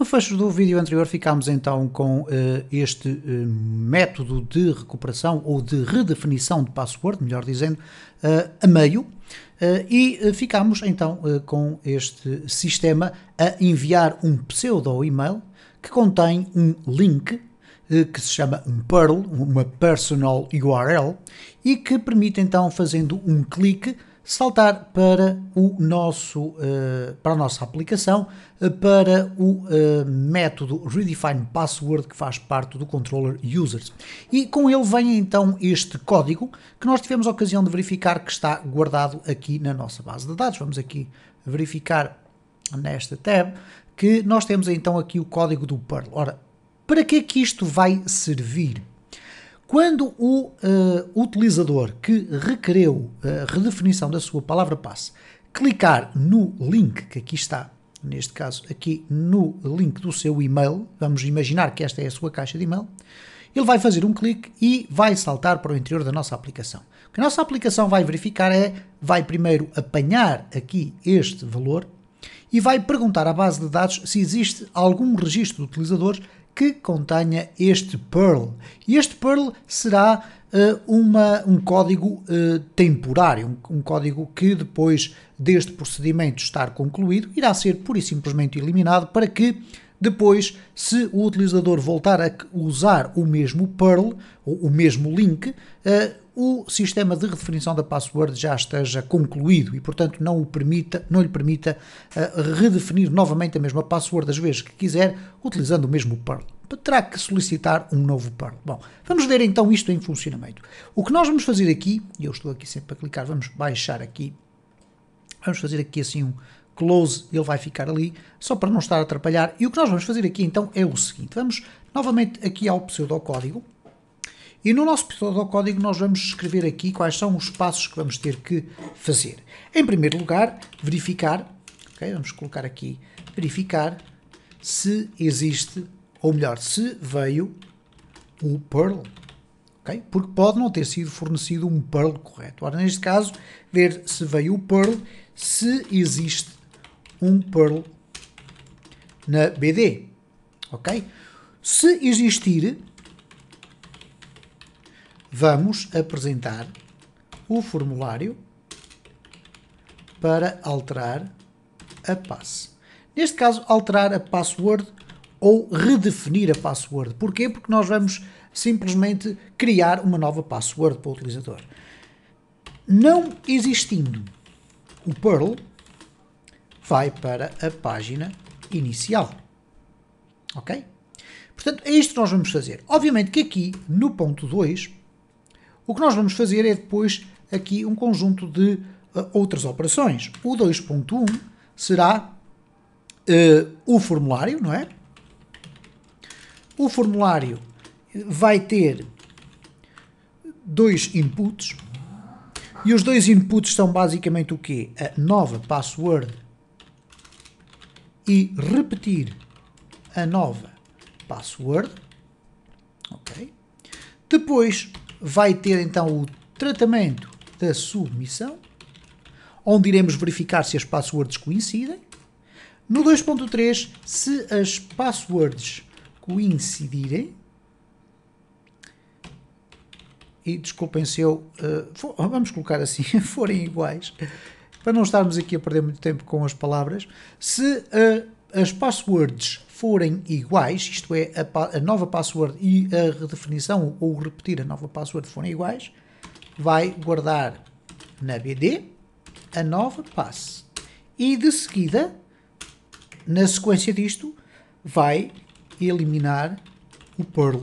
No fecho do vídeo anterior ficámos então com uh, este uh, método de recuperação ou de redefinição de password, melhor dizendo, uh, a meio. e ficámos então com este sistema a enviar um pseudo-email que contém um link que se chama um Perl, uma Personal URL, e que permite então, fazendo um clique, saltar para, o nosso, eh, para a nossa aplicação, eh, para o eh, método Redefine Password que faz parte do controller Users. E com ele vem então este código que nós tivemos a ocasião de verificar que está guardado aqui na nossa base de dados. Vamos aqui verificar nesta tab que nós temos então aqui o código do Perl. Ora, para que é que isto vai servir? Quando o uh, utilizador que requereu a redefinição da sua palavra-passe clicar no link que aqui está, neste caso aqui no link do seu e-mail, vamos imaginar que esta é a sua caixa de e-mail, ele vai fazer um clique e vai saltar para o interior da nossa aplicação. O que a nossa aplicação vai verificar é, vai primeiro apanhar aqui este valor e vai perguntar à base de dados se existe algum registro de utilizadores que contenha este Perl. E este Perl será uh, uma, um código uh, temporário, um, um, código que depois deste procedimento estar concluído, irá ser pura e simplesmente eliminado para que depois, se o utilizador voltar a usar o mesmo Perl, ou o mesmo link, uh, o sistema de redefinição da password já esteja concluído e, portanto, não, o permita, não lhe permita eh, redefinir novamente a mesma password as vezes que quiser, utilizando o mesmo Perl. Terá que solicitar um novo Perl. Bom, vamos ver então isto em funcionamento. O que nós vamos fazer aqui, e eu estou aqui sempre a clicar, vamos baixar aqui, vamos fazer aqui assim um close, ele vai ficar ali, só para não estar a atrapalhar. E o que nós vamos fazer aqui então é o seguinte, vamos novamente aqui ao pseudocódigo, e no nosso pseudocódigo nós vamos escrever aqui quais são os passos que vamos ter que fazer. Em primeiro lugar, verificar, okay, vamos colocar aqui, verificar se existe, ou melhor, se veio o Perl. Okay? Porque pode não ter sido fornecido um Perl correto. Ora, neste caso, ver se veio o Perl, se existe um Perl na BD. Ok? Se existir, vamos apresentar o formulário para alterar a pass. Neste caso, alterar a password ou redefinir a password. Porquê? Porque nós vamos simplesmente criar uma nova password para o utilizador. Não existindo o Perl, vai para a página inicial. Ok? Portanto, é isto que nós vamos fazer. Obviamente que aqui, no ponto 2, o que nós vamos fazer é depois aqui um conjunto de uh, outras operações. O 2.1 será uh, o formulário, não é? O formulário vai ter dois inputs e os dois inputs são basicamente o quê? A nova password e repetir a nova password. Ok? Depois vai ter então o tratamento da submissão, onde iremos verificar se as passwords coincidem. No 2.3, se as passwords coincidirem, e desculpem se eu, uh, eh, for, vamos colocar assim, forem iguais, para não estarmos aqui a perder muito tempo com as palavras, se uh, as passwords forem iguais, isto é, a, a, nova password e a redefinição ou repetir a nova password forem iguais, vai guardar na BD a nova pass. E de seguida, na sequência disto, vai eliminar o Perl.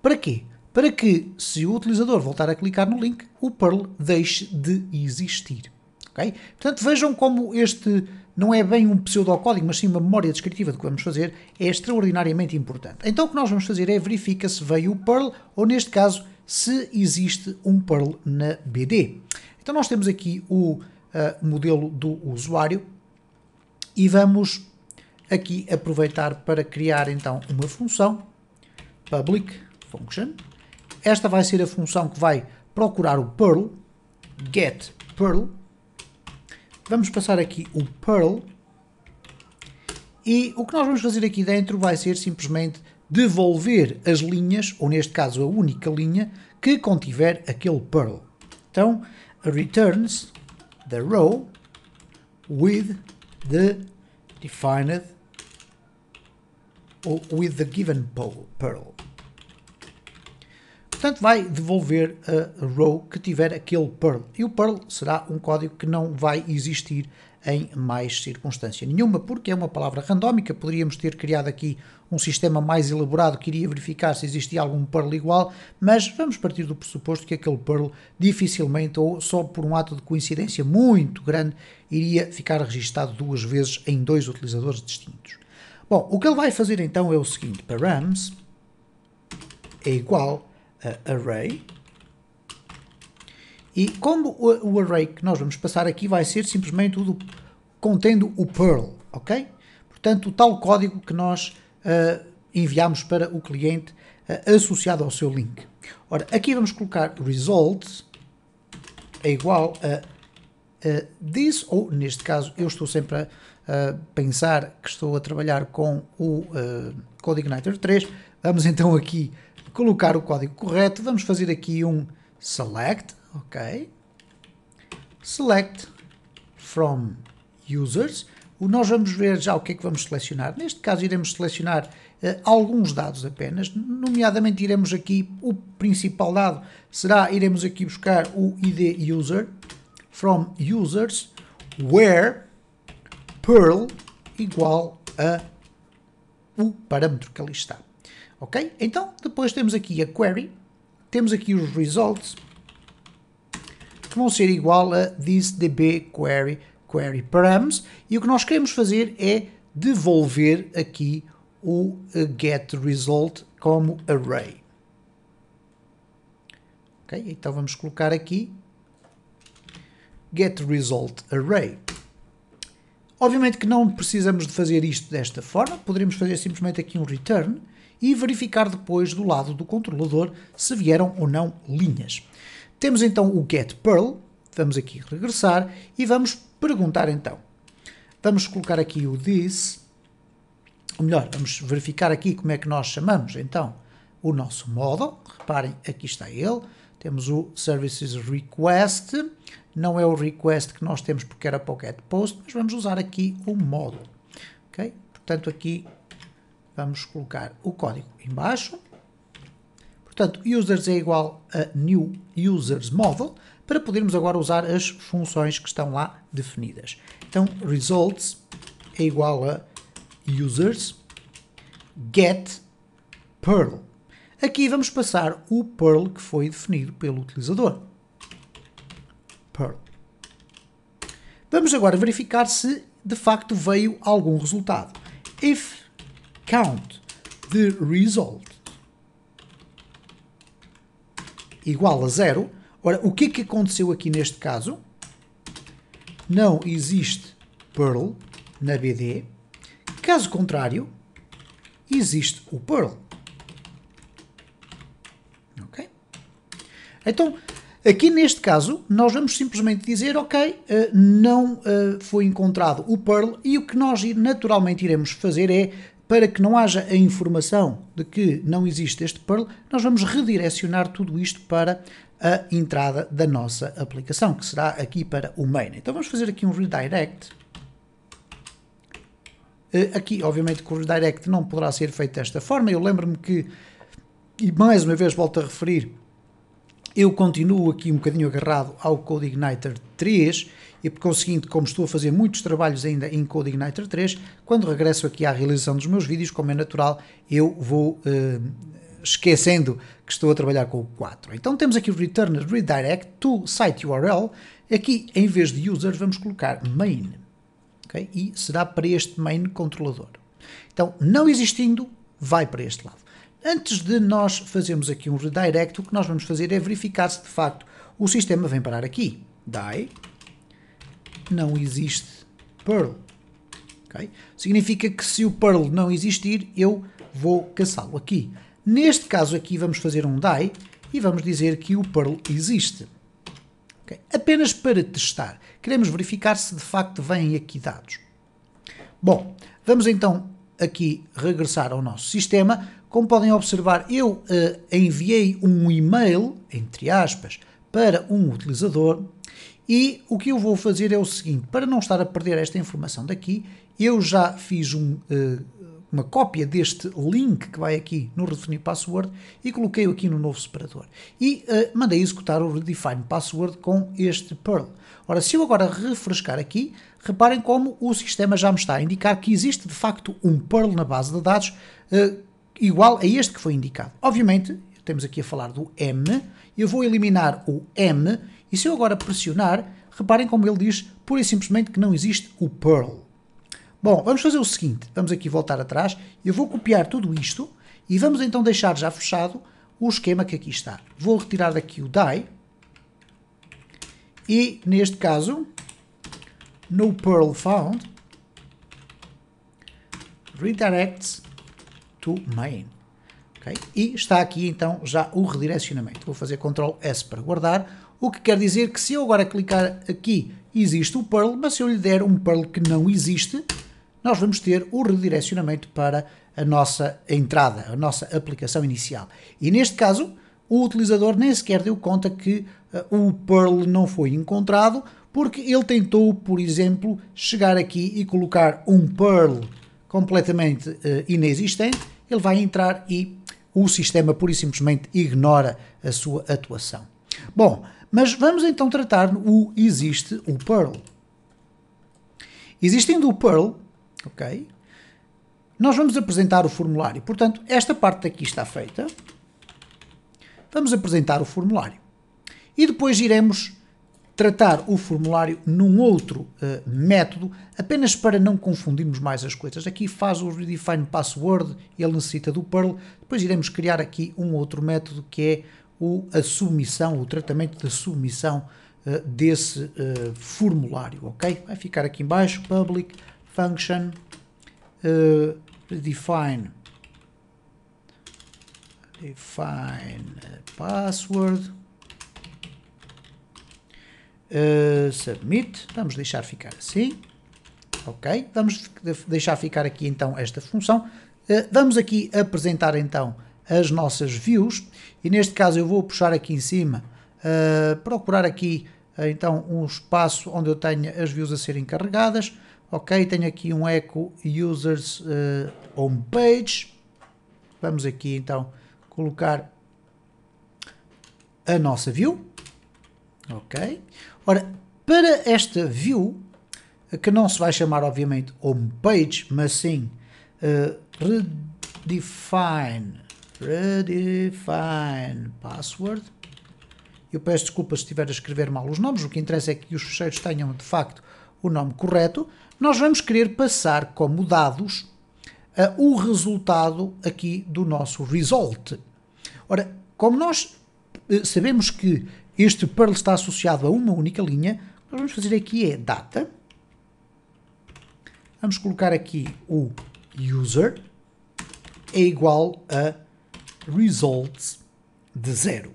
Para quê? Para que, se o utilizador voltar a clicar no link, o Perl deixe de existir. Okay? Portanto, vejam como este não é bem um pseudocódigo, mas sim uma memória descritiva do que vamos fazer, é extraordinariamente importante. Então o que nós vamos fazer é verificar se veio o Perl, ou neste caso, se existe um Perl na BD. Então nós temos aqui o uh, modelo do usuário e vamos aqui aproveitar para criar então uma função, public function. Esta vai ser a função que vai procurar o Perl, get Perl, Vamos passar aqui o Perl. E o que nós vamos fazer aqui dentro vai ser simplesmente devolver as linhas, ou neste caso a única linha, que contiver aquele Perl. Então, returns the row with the defined, ou with the given Perl portanto, vai devolver a row que tiver aquele Perl. E o Perl será um código que não vai existir em mais circunstância nenhuma, porque é uma palavra randómica. Poderíamos ter criado aqui um sistema mais elaborado que iria verificar se existia algum Perl igual, mas vamos partir do pressuposto que aquele Perl dificilmente ou só por um ato de coincidência muito grande iria ficar registado duas vezes em dois utilizadores distintos. Bom, o que ele vai fazer então é o seguinte: params é igual uh, array. E como o, o, array que nós vamos passar aqui vai ser simplesmente tudo contendo o Perl, ok? Portanto, o tal código que nós uh, enviamos para o cliente uh, associado ao seu link. Ora, aqui vamos colocar result é igual a, this, ou neste caso eu estou sempre a, pensar que estou a trabalhar com o uh, eh, CodeIgniter 3. Vamos então aqui colocar o código correto, vamos fazer aqui um select, ok? Select from users. Nós vamos ver já o que é que vamos selecionar. Neste caso iremos selecionar uh, alguns dados apenas, nomeadamente iremos aqui, o principal dado será, iremos aqui buscar o id user, from users, where Perl igual a o parâmetro que ali está. Ok? Então, depois temos aqui a query, temos aqui os results, que vão ser igual a db query, query params, e o que nós queremos fazer é devolver aqui o eh, getResult como array. Ok? Então vamos colocar aqui getResultArray. Obviamente que não precisamos de fazer isto desta forma, poderíamos fazer simplesmente aqui um return, e verificar depois do lado do controlador se vieram ou não linhas. Temos então o get Perl, vamos aqui regressar e vamos perguntar então. Vamos colocar aqui o this, ou melhor, vamos verificar aqui como é que nós chamamos então o nosso model. Reparem, aqui está ele. Temos o services request, não é o request que nós temos porque era para o get post, mas vamos usar aqui o model. Okay? Portanto, aqui vamos colocar o código embaixo. Portanto, users é igual a new users model, para podermos agora usar as funções que estão lá definidas. Então, results é igual a users get Perl. Aqui vamos passar o Perl que foi definido pelo utilizador. Perl. Vamos agora verificar se de facto veio algum resultado. If count the result igual a zero. Ora, o que é que aconteceu aqui neste caso? Não existe Perl na BD. Caso contrário, existe o Perl. Ok? Então, aqui neste caso, nós vamos simplesmente dizer, ok, eh, não eh, foi encontrado o Perl e o que nós naturalmente iremos fazer é para que não haja a informação de que não existe este Perl, nós vamos redirecionar tudo isto para a entrada da nossa aplicação, que será aqui para o main. Então vamos fazer aqui um redirect. Eh, aqui, obviamente, que o redirect não poderá ser feito desta forma. Eu lembro-me que, e mais uma vez volto a referir, eu continuo aqui um bocadinho agarrado ao Code Igniter 3 e por conseguinte, como estou a fazer muitos trabalhos ainda em Code Igniter 3, quando regresso aqui à realização dos meus vídeos, como é natural, eu vou eh, esquecendo que estou a trabalhar com o 4. Então temos aqui o Return Redirect to Site URL. Aqui, em vez de users, vamos colocar main. Okay? E será para este main controlador. Então, não existindo, vai para este lado. Antes de nós fazermos aqui um redirect, o que nós vamos fazer é verificar se de facto o sistema vem parar aqui. Die. Não existe Perl. Okay? Significa que se o Perl não existir, eu vou caçá-lo aqui. Neste caso aqui vamos fazer um die e vamos dizer que o Perl existe. Okay? Apenas para testar. Queremos verificar se de facto vêm aqui dados. Bom, vamos então aqui regressar ao nosso sistema. Como podem observar, eu uh, enviei um e-mail, entre aspas, para um utilizador e o que eu vou fazer é o seguinte, para não estar a perder esta informação daqui, eu já fiz um, uh, uma cópia deste link que vai aqui no redefinir password e coloquei-o aqui no novo separador. E uh, mandei executar o redefine password com este Perl. Ora, se eu agora refrescar aqui, reparem como o sistema já me está a indicar que existe de facto um Perl na base de dados uh, igual a este que foi indicado. Obviamente, temos aqui a falar do M, eu vou eliminar o M, e se eu agora pressionar, reparem como ele diz pura e simplesmente que não existe o Perl. Bom, vamos fazer o seguinte, vamos aqui voltar atrás, eu vou copiar tudo isto, e vamos então deixar já fechado o esquema que aqui está. Vou retirar daqui o die, e neste caso, no Perl found, redirects to main. Okay? E está aqui então já o redirecionamento. Vou fazer Ctrl S para guardar, o que quer dizer que se eu agora clicar aqui, existe o Perl, mas se eu lhe der um Perl que não existe, nós vamos ter o redirecionamento para a nossa entrada, a nossa aplicação inicial. E neste caso, o utilizador nem sequer deu conta que uh, o Perl não foi encontrado, porque ele tentou, por exemplo, chegar aqui e colocar um Perl completamente uh, inexistente ele vai entrar e o sistema pura e simplesmente ignora a sua atuação. Bom, mas vamos então tratar o existe o Perl. Existindo o Perl, ok, nós vamos apresentar o formulário. Portanto, esta parte aqui está feita. Vamos apresentar o formulário. E depois iremos tratar o formulário num outro uh, método, apenas para não confundirmos mais as coisas. Aqui faz o redefine password, ele necessita do Perl, depois iremos criar aqui um outro método que é o, a submissão, o tratamento da submissão uh, desse uh, formulário, ok? Vai ficar aqui embaixo, public function redefine define password eh, submit, vamos deixar ficar assim. Ok, vamos deixar ficar aqui então esta função. Uh, vamos aqui apresentar então as nossas views e neste caso eu vou puxar aqui em cima, uh, procurar aqui então um espaço onde eu tenha as views a serem carregadas. Ok, tenho aqui um echo users uh, homepage. Vamos aqui então colocar a nossa view. Ok. Ora, para esta view, que não se vai chamar obviamente home page, mas sim uh, redefine, redefine password. Eu peço desculpa se estiver a escrever mal os nomes, o que interessa é que os fecheiros tenham de facto o nome correto. Nós vamos querer passar como dados uh, o resultado aqui do nosso result. Ora, como nós eh, sabemos que este Perl está associado a uma única linha. O que vamos fazer aqui é data. Vamos colocar aqui o user é igual a results de zero.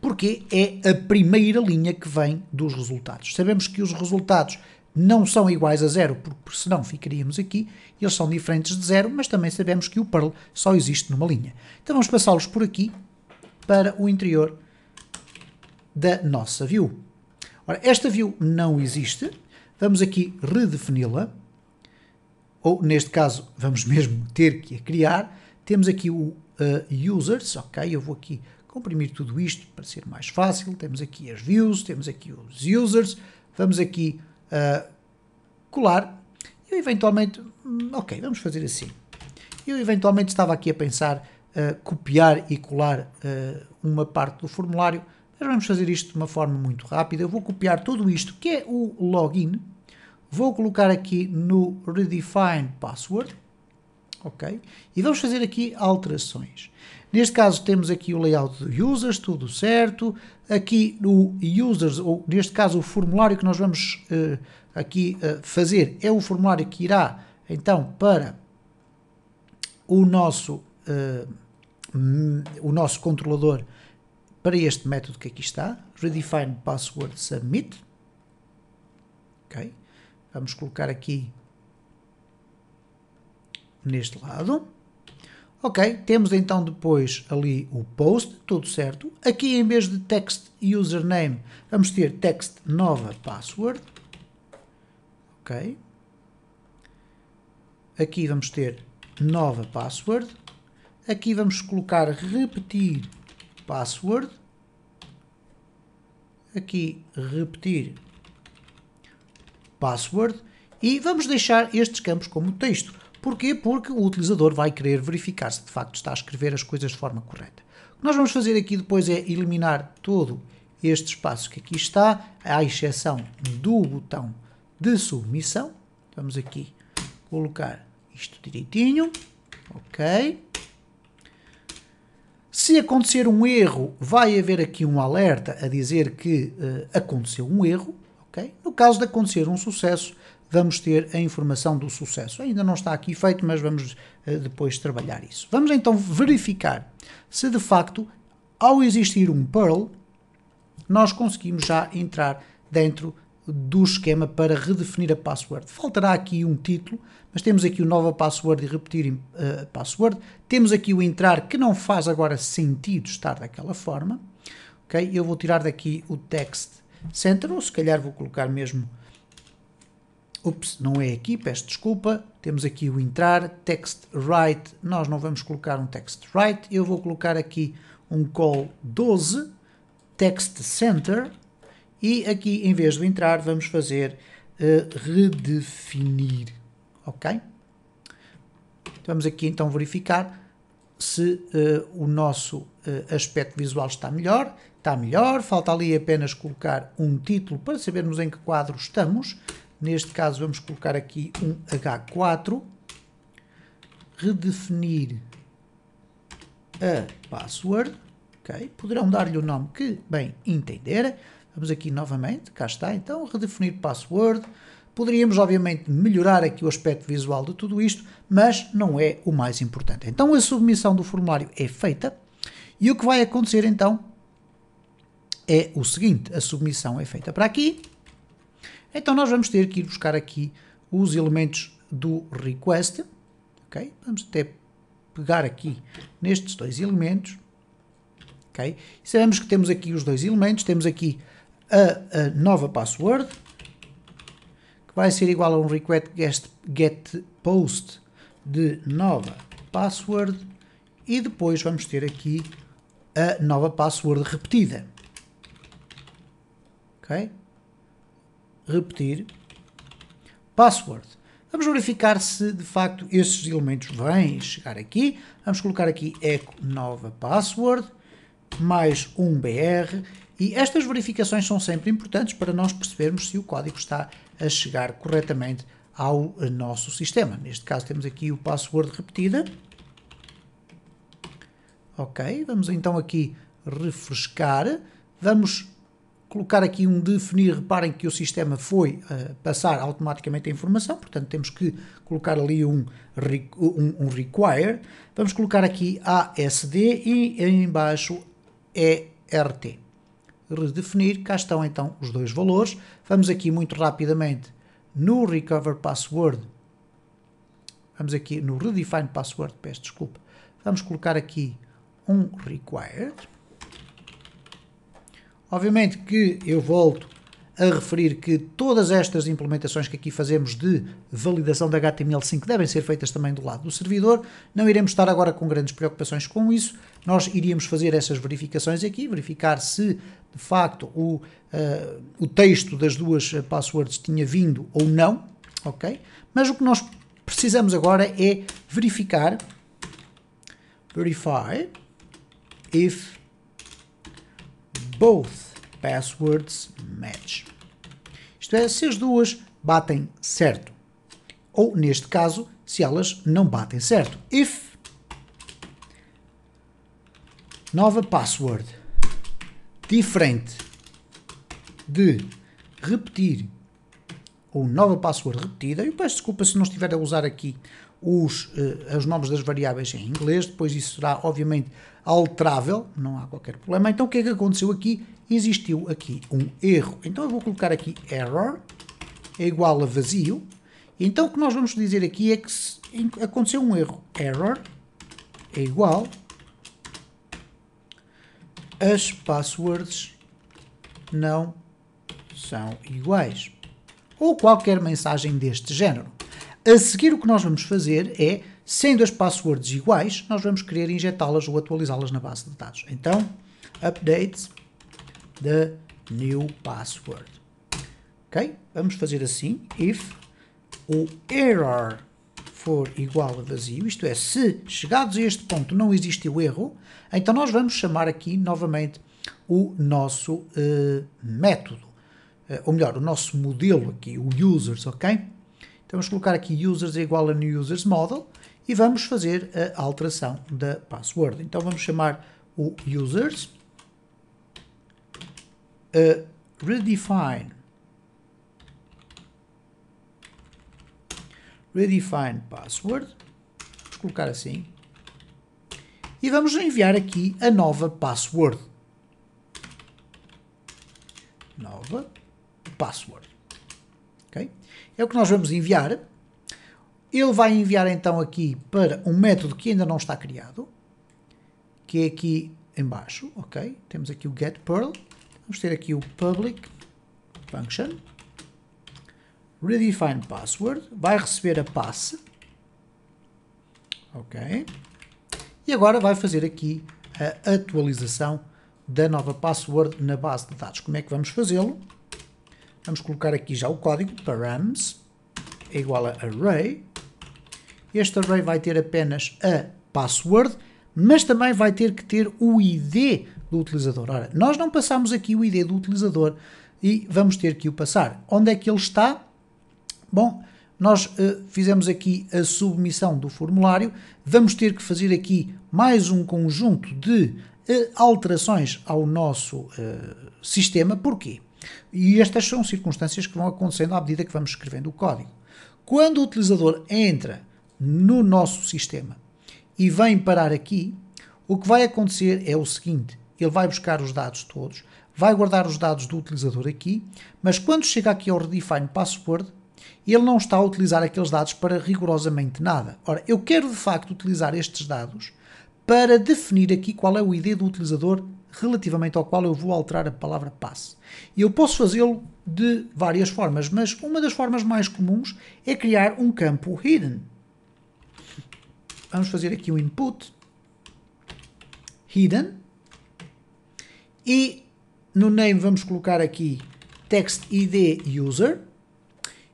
Porque é a primeira linha que vem dos resultados. Sabemos que os resultados não são iguais a zero, porque senão ficaríamos aqui, eles são diferentes de zero, mas também sabemos que o Perl só existe numa linha. Então vamos passá-los por aqui para o interior da nossa view. Ora, esta view não existe, vamos aqui redefini-la, ou neste caso vamos mesmo ter que a criar, temos aqui o uh, users, ok, eu vou aqui comprimir tudo isto para ser mais fácil, temos aqui as views, temos aqui os users, vamos aqui uh, colar, eu eventualmente, hum, ok, vamos fazer assim, eu eventualmente estava aqui a pensar uh, copiar e colar uma parte do formulário mas vamos fazer isto de uma forma muito rápida. Eu vou copiar tudo isto, que é o login. Vou colocar aqui no redefine password. Ok? E vamos fazer aqui alterações. Neste caso temos aqui o layout do users, tudo certo. Aqui o users, ou neste caso o formulário que nós vamos uh, aqui uh, fazer, é o formulário que irá então para o nosso, uh, o nosso controlador para este método que aqui está, redefine password submit. ok Vamos colocar aqui neste lado. Ok, temos então depois ali o post, tudo certo. Aqui em vez de text username, vamos ter text nova password. Ok. Aqui vamos ter nova password. Aqui vamos colocar repetir password. Aqui repetir password e vamos deixar estes campos como texto. Porquê? Porque o utilizador vai querer verificar se de facto está a escrever as coisas de forma correta. O que nós vamos fazer aqui depois é eliminar todo este espaço que aqui está, à exceção do botão de submissão. Vamos aqui colocar isto direitinho. Ok. Se acontecer um erro, vai haver aqui um alerta a dizer que uh, aconteceu um erro. Okay? No caso de acontecer um sucesso, vamos ter a informação do sucesso. Ainda não está aqui feito, mas vamos uh, depois trabalhar isso. Vamos então verificar se de facto, ao existir um Perl, nós conseguimos já entrar dentro do esquema para redefinir a password. Faltará aqui um título, mas temos aqui o nova password e repetir uh, password. Temos aqui o entrar, que não faz agora sentido estar daquela forma. Okay? Eu vou tirar daqui o text center, ou se calhar vou colocar mesmo... Ups, não é aqui, peço desculpa. Temos aqui o entrar, text write. Nós não vamos colocar um text write. Eu vou colocar aqui um call 12, text center e aqui, em vez de entrar, vamos fazer uh, redefinir, ok? Vamos aqui então verificar se uh, o nosso uh, aspecto visual está melhor. Está melhor, falta ali apenas colocar um título para sabermos em que quadro estamos. Neste caso vamos colocar aqui um H4, redefinir a password, ok? Poderão dar-lhe o nome que bem entenderem Vamos aqui novamente, cá está, então, redefinir password. Poderíamos, obviamente, melhorar aqui o aspecto visual de tudo isto, mas não é o mais importante. Então, a submissão do formulário é feita e o que vai acontecer, então, é o seguinte. A submissão é feita para aqui. Então, nós vamos ter que ir buscar aqui os elementos do request. ok Vamos até pegar aqui nestes dois elementos. ok E sabemos que temos aqui os dois elementos. Temos aqui a, a nova password, que vai ser igual a um request guest, get post de nova password e depois vamos ter aqui a nova password repetida. Ok? Repetir. Password. Vamos verificar se de facto esses elementos vêm chegar aqui. Vamos colocar aqui eco nova password mais um br e estas verificações são sempre importantes para nós percebermos se o código está a chegar corretamente ao nosso sistema. Neste caso temos aqui o password repetida. Ok, vamos então aqui refrescar. Vamos colocar aqui um definir, reparem que o sistema foi uh, passar automaticamente a informação, portanto temos que colocar ali um, um, um require, vamos colocar aqui ASD e embaixo ERT redefinir. Cá estão então os dois valores. Vamos aqui muito rapidamente no Recover Password. Vamos aqui no Redefine Password, peço desculpa. Vamos colocar aqui um Required. Obviamente que eu volto a referir que todas estas implementações que aqui fazemos de validação da HTML5 devem ser feitas também do lado do servidor. Não iremos estar agora com grandes preocupações com isso. Nós iríamos fazer essas verificações aqui, verificar se de facto o, uh, o texto das duas eh, passwords tinha vindo ou não, ok? Mas o que nós precisamos agora é verificar verify if both passwords match. Isto é, se as duas batem certo. Ou, neste caso, se elas não batem certo. If nova password diferente de repetir ou nova password repetida, eu peço desculpa se não estiver a usar aqui os, uh, os nomes das variáveis em inglês, depois isso será obviamente alterável, não há qualquer problema. Então o que é que aconteceu aqui? Existiu aqui um erro. Então eu vou colocar aqui error é igual a vazio. Então o que nós vamos dizer aqui é que aconteceu um erro. Error é igual as passwords não são iguais. Ou qualquer mensagem deste género. A seguir o que nós vamos fazer é Sendo as passwords iguais, nós vamos querer injetá-las ou atualizá-las na base de dados. Então, update the new password. Ok? Vamos fazer assim, if o error for igual a vazio, isto é, se chegados a este ponto não existe o erro, então nós vamos chamar aqui novamente o nosso uh, método, uh, ou melhor, o nosso modelo aqui, o users, ok? Então vamos colocar aqui users é igual a new users model, e vamos fazer a alteração da password. Então vamos chamar o users, a redefine, redefine password, vamos colocar assim, e vamos enviar aqui a nova password. Nova password. ok É o que nós vamos enviar ele vai enviar então aqui para um método que ainda não está criado, que é aqui embaixo, ok? Temos aqui o getPerl, vamos ter aqui o public function, redefine password, vai receber a pass, ok? E agora vai fazer aqui a atualização da nova password na base de dados. Como é que vamos fazê-lo? Vamos colocar aqui já o código params é igual a array este array vai ter apenas a password, mas também vai ter que ter o ID do utilizador. Ora, nós não passamos aqui o ID do utilizador e vamos ter que o passar. Onde é que ele está? Bom, nós uh, fizemos aqui a submissão do formulário, vamos ter que fazer aqui mais um conjunto de uh, alterações ao nosso uh, sistema. Porquê? E estas são circunstâncias que vão acontecendo à medida que vamos escrevendo o código. Quando o utilizador entra no nosso sistema e vem parar aqui, o que vai acontecer é o seguinte: ele vai buscar os dados todos, vai guardar os dados do utilizador aqui, mas quando chega aqui ao Redefine Password, ele não está a utilizar aqueles dados para rigorosamente nada. Ora, eu quero de facto utilizar estes dados para definir aqui qual é o ID do utilizador relativamente ao qual eu vou alterar a palavra passe. E eu posso fazê-lo de várias formas, mas uma das formas mais comuns é criar um campo hidden vamos fazer aqui o um input hidden e no name vamos colocar aqui text id user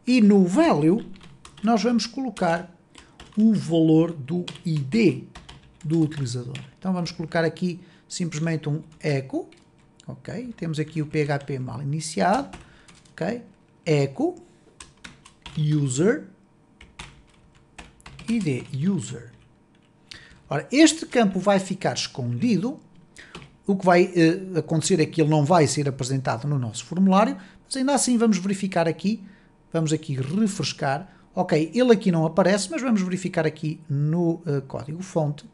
e no value nós vamos colocar o valor do id do utilizador. Então vamos colocar aqui simplesmente um echo, ok? Temos aqui o PHP mal iniciado, ok? Echo user id user Ora, este campo vai ficar escondido, o que vai eh, acontecer é que ele não vai ser apresentado no nosso formulário, mas ainda assim vamos verificar aqui, vamos aqui refrescar, ok, ele aqui não aparece, mas vamos verificar aqui no eh, código fonte,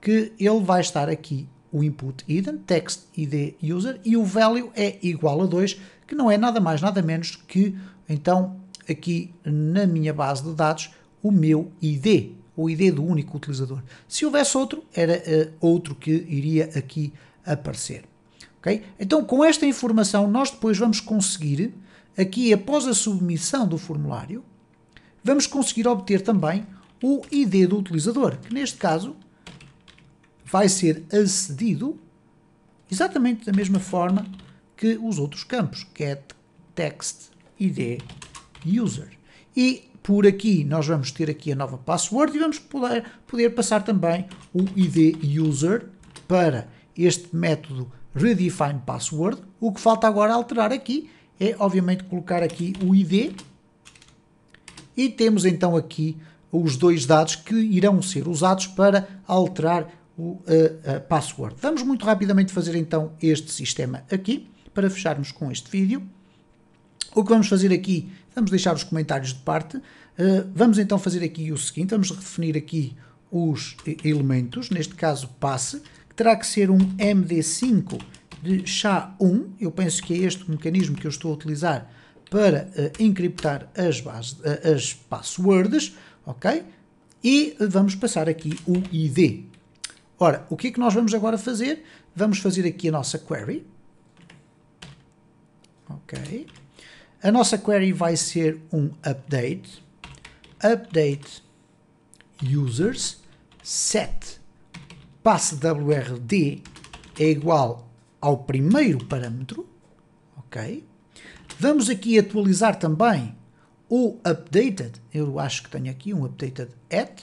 que ele vai estar aqui o input idem, text id user, e o value é igual a 2, que não é nada mais, nada menos que, então, aqui na minha base de dados, o meu id, ou ID do único utilizador. Se houvesse outro, era uh, outro que iria aqui aparecer. Okay? Então, com esta informação, nós depois vamos conseguir, aqui após a submissão do formulário, vamos conseguir obter também o ID do utilizador, que neste caso vai ser acedido exatamente da mesma forma que os outros campos, get text id user. E por aqui nós vamos ter aqui a nova password e vamos poder, poder passar também o ID user para este método redefine password. O que falta agora alterar aqui é obviamente colocar aqui o ID e temos então aqui os dois dados que irão ser usados para alterar o password. Vamos muito rapidamente fazer então este sistema aqui para fecharmos com este vídeo. O que vamos fazer aqui Vamos deixar os comentários de parte. Eh, vamos então fazer aqui o seguinte: vamos redefinir aqui os eh, elementos, neste caso passe, que terá que ser um MD5 de SHA-1. Eu penso que é este o mecanismo que eu estou a utilizar para uh, encriptar as, base, uh, as passwords, ok? E vamos passar aqui o ID. Ora, o que é que nós vamos agora fazer? Vamos fazer aqui a nossa query. Ok. A nossa query vai ser um update, update users set passwrd é igual ao primeiro parâmetro, ok? Vamos aqui atualizar também o updated, eu acho que tenho aqui um updated at,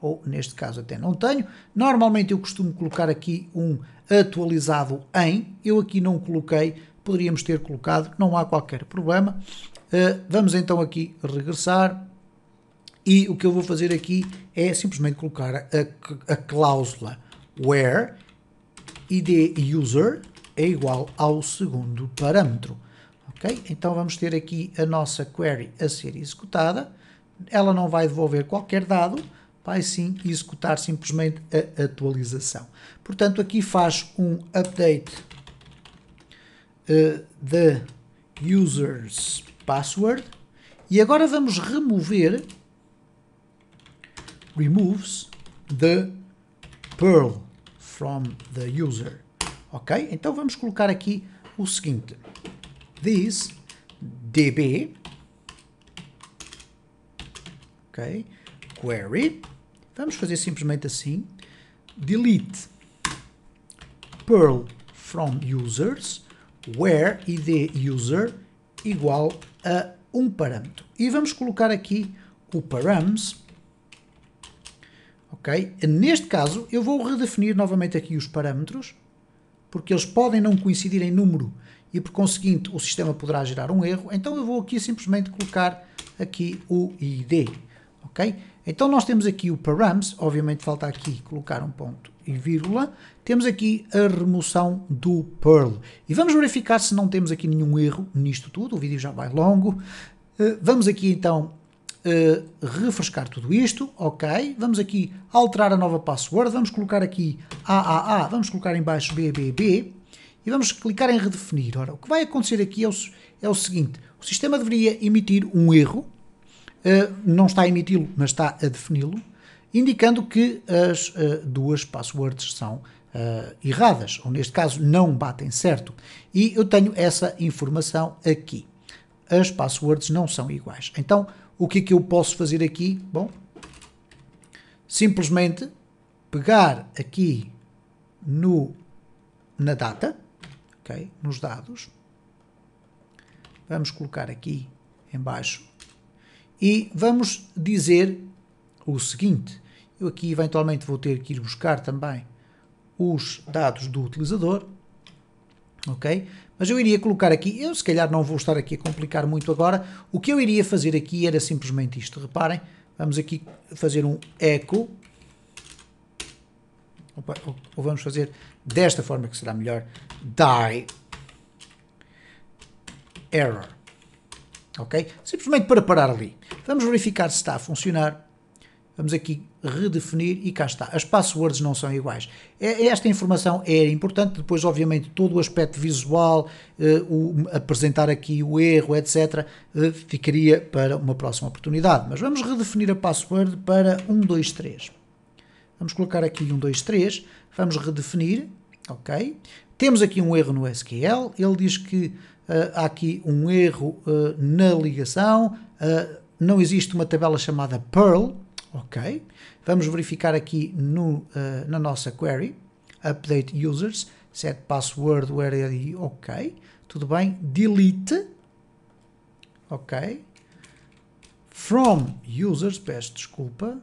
ou neste caso até não tenho. Normalmente eu costumo colocar aqui um atualizado em, eu aqui não coloquei, poderíamos ter colocado, não há qualquer problema. Uh, vamos então aqui regressar e o que eu vou fazer aqui é simplesmente colocar a, a cláusula where id user é igual ao segundo parâmetro. Ok? Então vamos ter aqui a nossa query a ser executada. Ela não vai devolver qualquer dado, vai sim executar simplesmente a atualização. Portanto, aqui faz um update eh, the user's password e agora vamos remover removes the Perl from the user. Ok? Então vamos colocar aqui o seguinte. This db ok? Query. Vamos fazer simplesmente assim. Delete Perl from users where id user igual a um parâmetro. E vamos colocar aqui o params, ok? Neste caso, eu vou redefinir novamente aqui os parâmetros, porque eles podem não coincidir em número e, por conseguinte, o sistema poderá gerar um erro. Então, eu vou aqui simplesmente colocar aqui o id, ok? Então, nós temos aqui o params, obviamente falta aqui colocar um ponto e vírgula, temos aqui a remoção do Perl. E vamos verificar se não temos aqui nenhum erro nisto tudo, o vídeo já vai longo. Eh, vamos aqui então eh, refrescar tudo isto, ok. Vamos aqui alterar a nova password, vamos colocar aqui AAA, vamos colocar em baixo BBB e vamos clicar em redefinir. Ora, o que vai acontecer aqui é o, é o seguinte, o sistema deveria emitir um erro, eh, não está a emiti-lo, mas está a defini-lo, indicando que as uh, duas passwords são uh, erradas, ou neste caso não batem certo. E eu tenho essa informação aqui. As passwords não são iguais. Então, o que é que eu posso fazer aqui? Bom, simplesmente pegar aqui no, na data, okay, nos dados, vamos colocar aqui embaixo e vamos dizer o seguinte: eu aqui eventualmente vou ter que ir buscar também os dados do utilizador, ok? Mas eu iria colocar aqui, eu se calhar não vou estar aqui a complicar muito agora, o que eu iria fazer aqui era simplesmente isto, reparem, vamos aqui fazer um echo, opa, ou vamos fazer desta forma que será melhor, die error, ok? Simplesmente para parar ali. Vamos verificar se está a funcionar, vamos aqui redefinir e cá está. As passwords não são iguais. É, é esta informação é importante, depois, obviamente, todo o aspecto visual, eh, o, apresentar aqui o erro, etc., eh, ficaria para uma próxima oportunidade. Mas vamos redefinir a password para 123. Vamos colocar aqui 123, vamos redefinir, ok? Temos aqui um erro no SQL, ele diz que uh, há aqui um erro uh, na ligação, uh, não existe uma tabela chamada Perl, ok? Vamos verificar aqui no, uh, na nossa query, update users, set password, where are ok, tudo bem, delete, ok, from users, peço desculpa,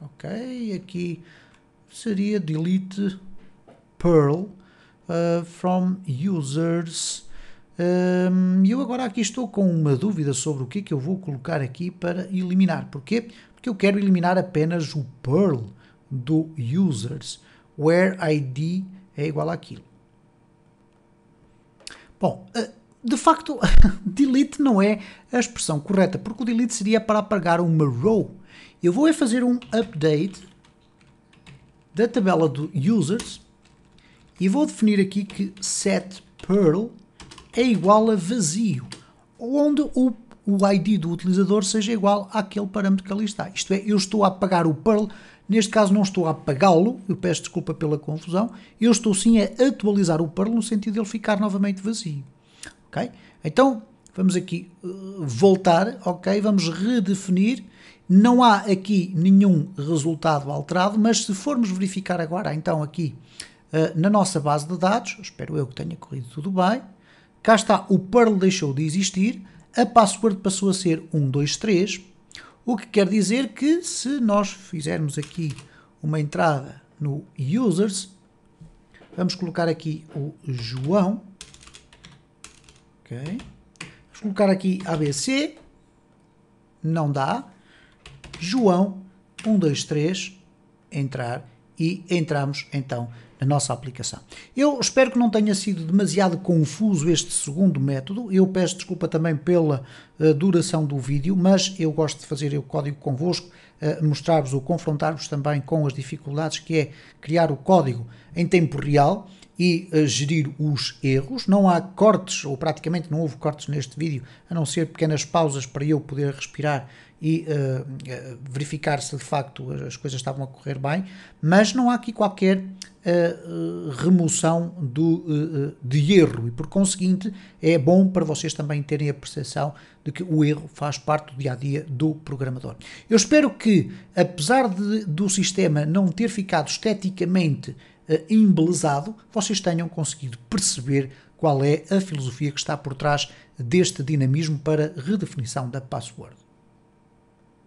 ok, aqui seria delete Perl uh, eh, from users e eu agora aqui estou com uma dúvida sobre o que é que eu vou colocar aqui para eliminar. Porquê? Porque eu quero eliminar apenas o Perl do users, where ID é igual àquilo. Bom, ah, de facto, delete não é a expressão correta, porque o delete seria para apagar uma row. Eu vou é fazer um update da tabela do users e vou definir aqui que set Perl é igual a vazio, onde o, o ID do utilizador seja igual àquele parâmetro que ali está. Isto é, eu estou a apagar o Perl, neste caso não estou a apagá-lo, eu peço desculpa pela confusão, eu estou sim a atualizar o Perl no sentido de ele ficar novamente vazio. Ok? Então, vamos aqui uh, voltar, ok? Vamos redefinir. Não há aqui nenhum resultado alterado, mas se formos verificar agora, então aqui uh, na nossa base de dados, espero eu que tenha corrido tudo bem, Cá está, o Perl deixou de existir, a password passou a ser 123, o que quer dizer que se nós fizermos aqui uma entrada no users, vamos colocar aqui o João, ok, vamos colocar aqui ABC, não dá, João, 123, entrar e entramos então na nossa aplicação. Eu espero que não tenha sido demasiado confuso este segundo método. Eu peço desculpa também pela uh, duração do vídeo, mas eu gosto de fazer o código convosco, uh, mostrar-vos ou confrontar-vos também com as dificuldades que é criar o código em tempo real e uh, gerir os erros. Não há cortes, ou praticamente não houve cortes neste vídeo, a não ser pequenas pausas para eu poder respirar e uh, verificar se de facto as coisas estavam a correr bem, mas não há aqui qualquer uh, remoção do, uh, de erro e por conseguinte é bom para vocês também terem a percepção de que o erro faz parte do dia a dia do programador. Eu espero que, apesar de, do sistema não ter ficado esteticamente embelezado, vocês tenham conseguido perceber qual é a filosofia que está por trás deste dinamismo para redefinição da password.